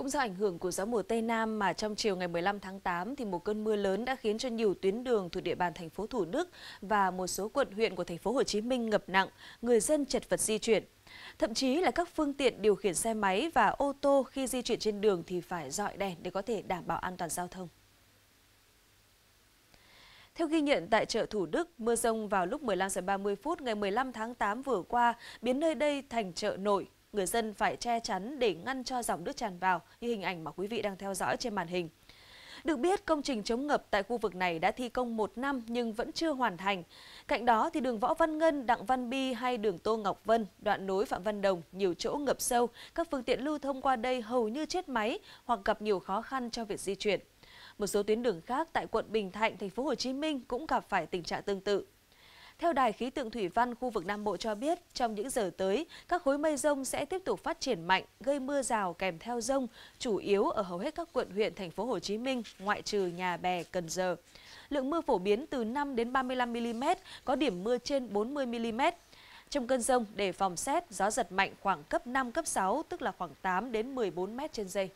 Cũng do ảnh hưởng của gió mùa Tây Nam mà trong chiều ngày 15 tháng 8 thì một cơn mưa lớn đã khiến cho nhiều tuyến đường thuộc địa bàn thành phố Thủ Đức và một số quận huyện của thành phố Hồ Chí Minh ngập nặng, người dân chật vật di chuyển. Thậm chí là các phương tiện điều khiển xe máy và ô tô khi di chuyển trên đường thì phải dọi đèn để có thể đảm bảo an toàn giao thông. Theo ghi nhận tại chợ Thủ Đức, mưa rông vào lúc 15 giờ 30 phút ngày 15 tháng 8 vừa qua biến nơi đây thành chợ nổi, người dân phải che chắn để ngăn cho dòng nước tràn vào như hình ảnh mà quý vị đang theo dõi trên màn hình. Được biết, công trình chống ngập tại khu vực này đã thi công một năm nhưng vẫn chưa hoàn thành. Cạnh đó, thì đường Võ Văn Ngân, Đặng Văn Bi hay đường Tô Ngọc Vân, đoạn nối Phạm Văn Đồng, nhiều chỗ ngập sâu, các phương tiện lưu thông qua đây hầu như chết máy hoặc gặp nhiều khó khăn cho việc di chuyển. Một số tuyến đường khác tại quận Bình Thạnh, thành phố Hồ Chí Minh cũng gặp phải tình trạng tương tự. Theo Đài khí tượng thủy văn khu vực Nam Bộ cho biết, trong những giờ tới, các khối mây rông sẽ tiếp tục phát triển mạnh, gây mưa rào kèm theo rông, chủ yếu ở hầu hết các quận huyện thành phố Hồ Chí Minh, ngoại trừ Nhà Bè, Cần Giờ. Lượng mưa phổ biến từ 5 đến 35 mm, có điểm mưa trên 40 mm. Trong cơn rông, để phòng xét, gió giật mạnh khoảng cấp 5, cấp 6, tức là khoảng 8 đến 14 m trên giây.